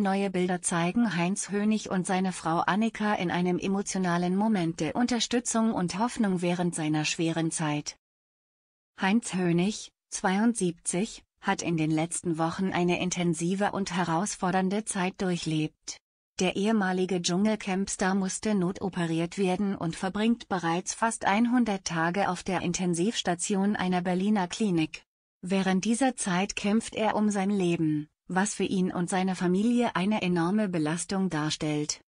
Neue Bilder zeigen Heinz Hönig und seine Frau Annika in einem emotionalen Moment der Unterstützung und Hoffnung während seiner schweren Zeit. Heinz Hönig, 72, hat in den letzten Wochen eine intensive und herausfordernde Zeit durchlebt. Der ehemalige Dschungelcampstar musste notoperiert werden und verbringt bereits fast 100 Tage auf der Intensivstation einer Berliner Klinik. Während dieser Zeit kämpft er um sein Leben, was für ihn und seine Familie eine enorme Belastung darstellt.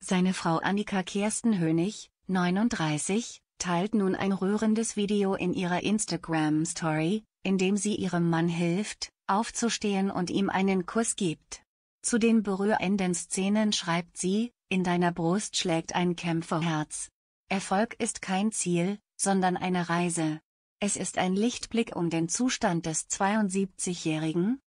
Seine Frau Annika Kersten Hönig, 39, teilt nun ein rührendes Video in ihrer Instagram-Story, in dem sie ihrem Mann hilft, aufzustehen und ihm einen Kuss gibt. Zu den berührenden Szenen schreibt sie, in deiner Brust schlägt ein Kämpferherz. Erfolg ist kein Ziel, sondern eine Reise. Es ist ein Lichtblick um den Zustand des 72-Jährigen,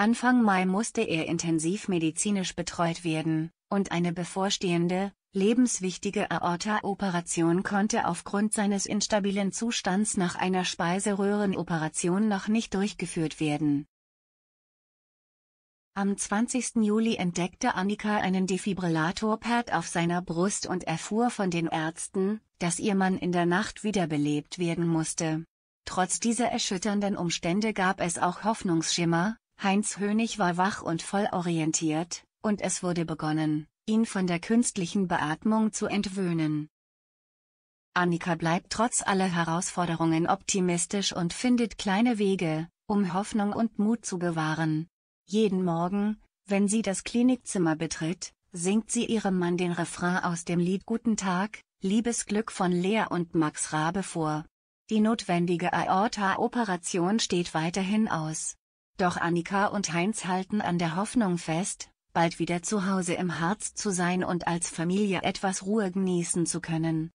Anfang Mai musste er intensiv medizinisch betreut werden, und eine bevorstehende, lebenswichtige Aorta-Operation konnte aufgrund seines instabilen Zustands nach einer Speiseröhrenoperation noch nicht durchgeführt werden. Am 20. Juli entdeckte Annika einen Defibrillator-Pad auf seiner Brust und erfuhr von den Ärzten, dass ihr Mann in der Nacht wiederbelebt werden musste. Trotz dieser erschütternden Umstände gab es auch Hoffnungsschimmer, Heinz Hönig war wach und voll orientiert, und es wurde begonnen, ihn von der künstlichen Beatmung zu entwöhnen. Annika bleibt trotz aller Herausforderungen optimistisch und findet kleine Wege, um Hoffnung und Mut zu bewahren. Jeden Morgen, wenn sie das Klinikzimmer betritt, singt sie ihrem Mann den Refrain aus dem Lied Guten Tag, Liebesglück von Lea und Max Rabe vor. Die notwendige Aorta-Operation steht weiterhin aus. Doch Annika und Heinz halten an der Hoffnung fest, bald wieder zu Hause im Harz zu sein und als Familie etwas Ruhe genießen zu können.